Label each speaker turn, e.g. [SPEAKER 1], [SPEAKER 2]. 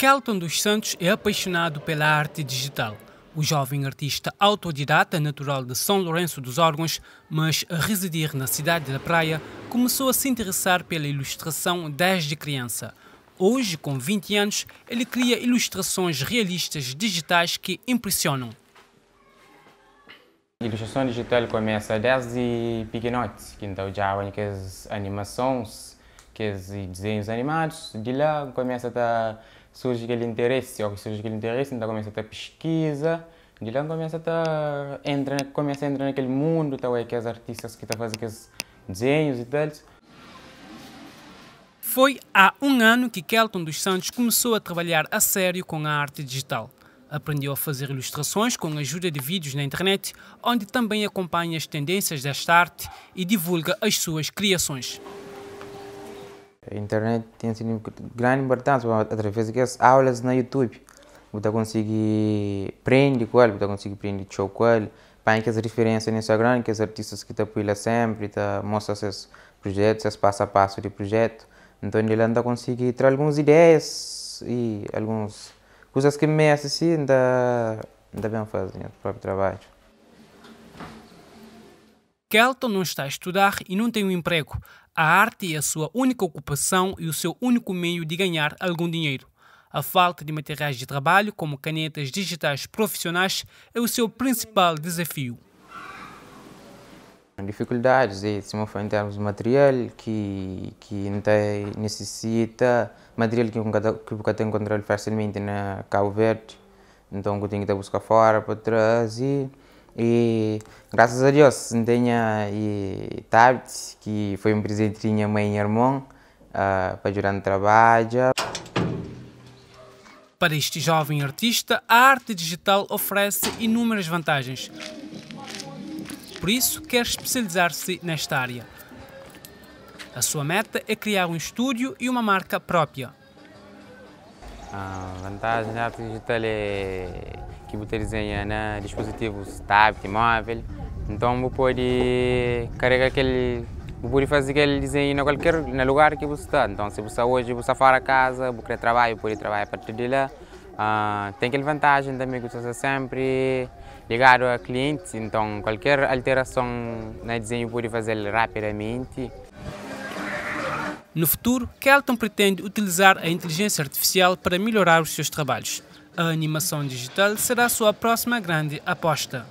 [SPEAKER 1] Kelton dos Santos é apaixonado pela arte digital. O jovem artista autodidata, natural de São Lourenço dos Órgãos, mas a residir na cidade da Praia, começou a se interessar pela ilustração desde criança. Hoje, com 20 anos, ele cria ilustrações realistas digitais que impressionam.
[SPEAKER 2] Ilustração digital começa desde pequenote, então já há animações, aqueles desenhos animados, de lá começa a surge aquele interesse, ou surge aquele interesse, então começa a ter pesquisa, de lá começa a entrar, começa a entrar naquele mundo, tal, é que as artistas que estão tá fazendo aqueles desenhos e tal. Foi
[SPEAKER 1] há um ano que Kelton dos Santos começou a trabalhar a sério com a arte digital. Aprendeu a fazer ilustrações com a ajuda de vídeos na internet, onde também acompanha as tendências desta arte e divulga as suas criações.
[SPEAKER 2] A internet tem sido grande importância através das aulas na YouTube. Você consegue aprender com ele, você consegue aprender show com ele. Põe as referências no Instagram, que os artistas que te apoiam sempre, mostram seus projetos, seus passo a passo de projeto. Então ele ainda consegue ter algumas ideias e algumas coisas que me assistem ainda da bem fazer, o próprio trabalho.
[SPEAKER 1] Kelton não está a estudar e não tem um emprego. A arte é a sua única ocupação e o seu único meio de ganhar algum dinheiro. A falta de materiais de trabalho, como canetas digitais profissionais, é o seu principal desafio.
[SPEAKER 2] Dificuldades é se em termos de material que, que não tem, necessita, material que nunca, que nunca tem encontrado facilmente na Cabo Verde, então eu tenho que buscar fora para trazer. E graças a Deus, tenho e tarde, que foi um presente de minha mãe e irmão, uh, para ajudar no trabalho.
[SPEAKER 1] Para este jovem artista, a arte digital oferece inúmeras vantagens. Por isso, quer especializar-se nesta área. A sua meta é criar um estúdio e uma marca própria.
[SPEAKER 2] A ah, vantagem da arte digital é que você desenha na né? dispositivos tablet, móvel. Então vou poder carregar aquele vou poder fazer aquele desenho na qualquer lugar que você está. Então se você hoje, você tá fora de casa, vou querer trabalho, poder trabalhar a partir de lá. Uh, tem aquela vantagem também que você está sempre ligado a clientes, então qualquer alteração no né, desenho pode fazer rapidamente. No futuro, Kelton pretende
[SPEAKER 1] utilizar a inteligência artificial para melhorar os seus trabalhos. A animação digital será sua próxima grande aposta.